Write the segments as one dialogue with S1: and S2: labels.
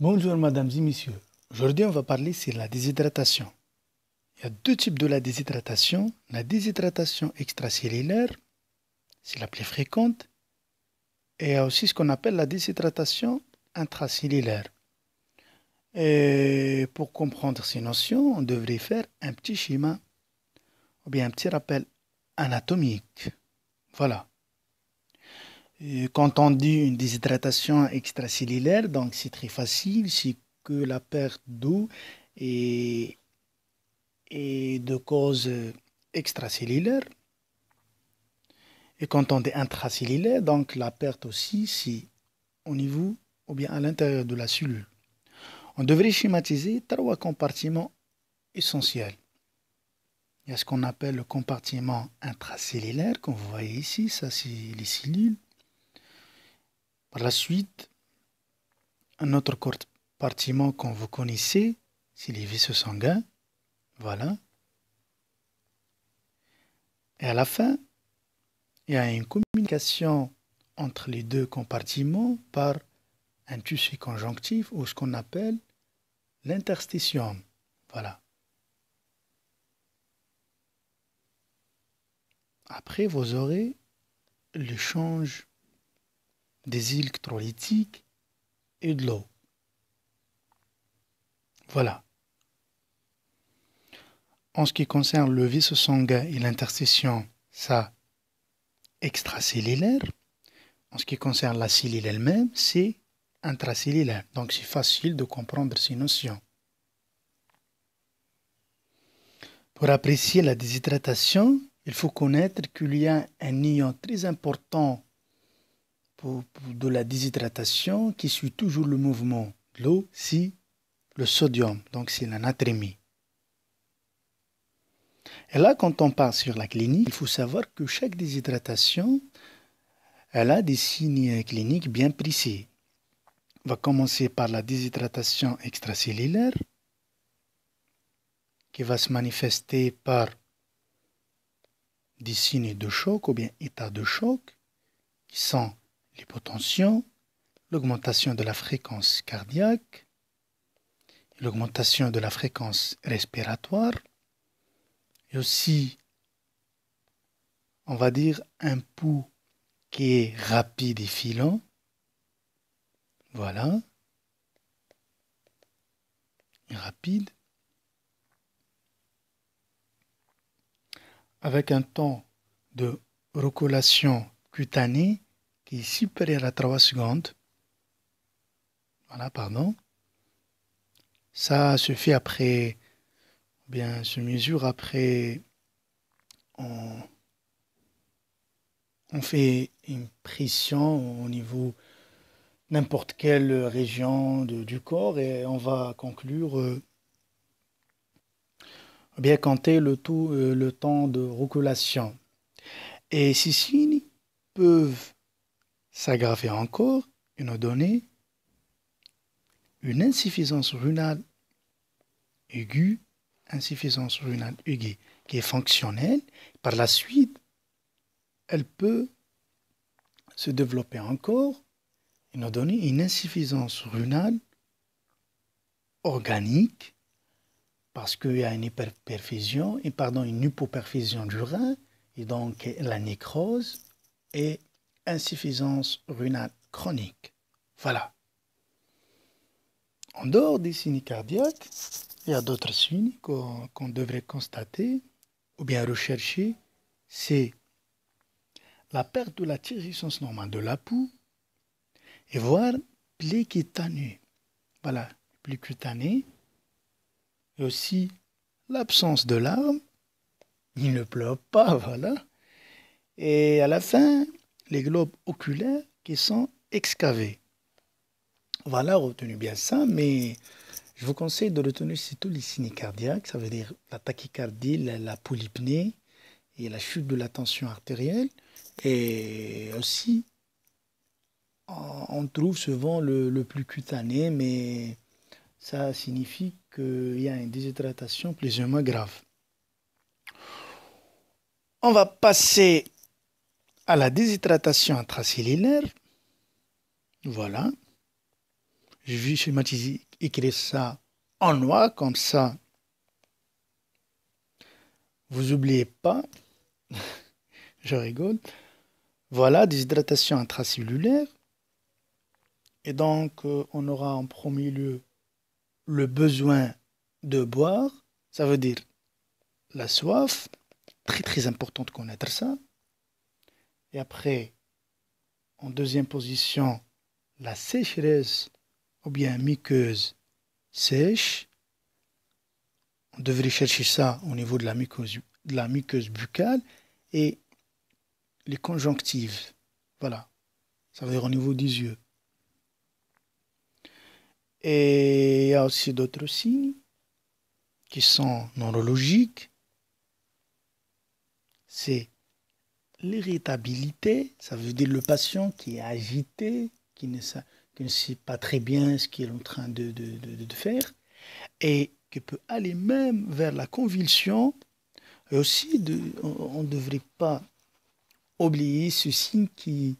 S1: Bonjour mesdames et messieurs. Aujourd'hui on va parler sur la déshydratation. Il y a deux types de la déshydratation. La déshydratation extracellulaire, c'est la plus fréquente. Et il y a aussi ce qu'on appelle la déshydratation intracellulaire. Et pour comprendre ces notions, on devrait faire un petit schéma ou bien un petit rappel anatomique. Voilà quand on dit une déshydratation extracellulaire, donc c'est très facile, c'est que la perte d'eau est, est, de cause extracellulaire. Et quand on dit intracellulaire, donc la perte aussi, c'est au niveau ou bien à l'intérieur de la cellule. On devrait schématiser trois compartiments essentiels. Il y a ce qu'on appelle le compartiment intracellulaire, comme vous voyez ici, ça c'est les cellules. Par la suite, un autre compartiment qu'on vous connaissez, c'est les vaisseaux sanguins. Voilà. Et à la fin, il y a une communication entre les deux compartiments par un tissu conjonctif ou ce qu'on appelle l'interstitium. Voilà. Après, vous aurez l'échange des électrolytiques et de l'eau. Voilà. En ce qui concerne le vaisseau sanguin et l'intercession, ça extracellulaire. En ce qui concerne la cellule elle-même, c'est intracellulaire. Donc c'est facile de comprendre ces notions. Pour apprécier la déshydratation, il faut connaître qu'il y a un ion très important de la déshydratation qui suit toujours le mouvement de l'eau si le sodium, donc c'est l'anatrémie. Et là, quand on part sur la clinique, il faut savoir que chaque déshydratation, elle a des signes cliniques bien précis. On va commencer par la déshydratation extracellulaire, qui va se manifester par des signes de choc ou bien état de choc, qui sont l'hypotension, l'augmentation de la fréquence cardiaque, l'augmentation de la fréquence respiratoire, et aussi, on va dire, un pouls qui est rapide et filant. Voilà. Rapide. Avec un temps de recollation cutanée qui est supérieur à 3 secondes, voilà, pardon, ça se fait après, bien se mesure après, on, fait une pression au niveau n'importe quelle région du corps et on va conclure euh, bien compter le, tout, euh, le temps de reculation. Et ces signes peuvent S'aggraver encore, et nous donner une insuffisance rénale aiguë, insuffisance rénale aiguë qui est fonctionnelle, par la suite, elle peut se développer encore et nous donner une insuffisance rénale organique parce qu'il y a une hyperperfusion et pardon une hypoperfusion du rein et donc la nécrose et insuffisance rénale chronique. Voilà. En dehors des signes cardiaques, il y a d'autres signes qu'on devrait constater ou bien rechercher. C'est la perte de la tirésistance normale de la peau et voir plis cutanées. Voilà, plus cutanée Et aussi l'absence de larmes. Il ne pleure pas, voilà. Et à la fin, les globes oculaires qui sont excavés. Voilà, retenu bien ça, mais je vous conseille de retenir surtout les signes cardiaques, ça veut dire la tachycardie, la, polypnée et la chute de la tension artérielle. Et aussi, on trouve souvent le, le plus cutané, mais ça signifie qu'il y a une déshydratation plus ou moins grave. On va passer à la déshydratation intracellulaire. Voilà. Je vais schématiser, écrire ça en noir, comme ça. Vous n'oubliez pas. Je rigole. Voilà, déshydratation intracellulaire. Et donc, euh, on aura en premier lieu le besoin de boire. Ça veut dire la soif, très très importante connaître ça. Et après, en deuxième position, la sécheresse ou bien muqueuse sèche. On devrait chercher ça au niveau de la muqueuse, de la muqueuse buccale et les conjonctives. Voilà. Ça veut dire au niveau des yeux. Et il y a aussi d'autres signes qui sont neurologiques. C'est L'irritabilité, ça veut dire le patient qui est agité, qui ne, ne sait pas très bien ce qu'il est en train de, de, de, faire, et qui peut aller même vers la convulsion. Et aussi, on ne devrait pas oublier ce signe qui est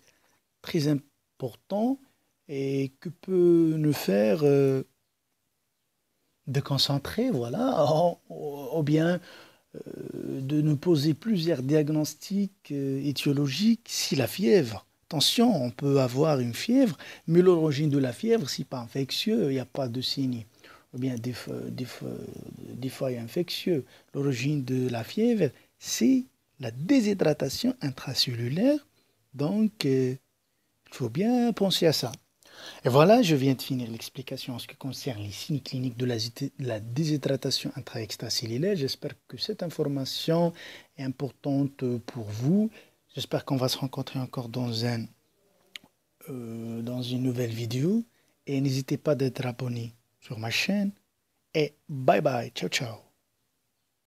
S1: très important et que peut nous faire euh, de concentrer voilà, ou, ou bien euh, de ne poser plusieurs diagnostics euh, étiologiques si la fièvre. Attention, on peut avoir une fièvre, mais l'origine de la fièvre, si pas infectieux, il n'y a pas de signe. Ou bien des, des, des infectieux. L'origine de la fièvre, c'est la déshydratation intracellulaire. Donc, euh, il faut bien penser à ça. Et voilà, je viens de finir l'explication en ce qui concerne les signes cliniques de la, déshydratation intra-extracellulaire. J'espère que cette information est importante euh, pour vous. J'espère qu'on va se rencontrer encore dans, euh, dans une nouvelle vidéo. Et n'hésitez pas d'être abonné sur ma chaîne. Et bye bye, ciao ciao.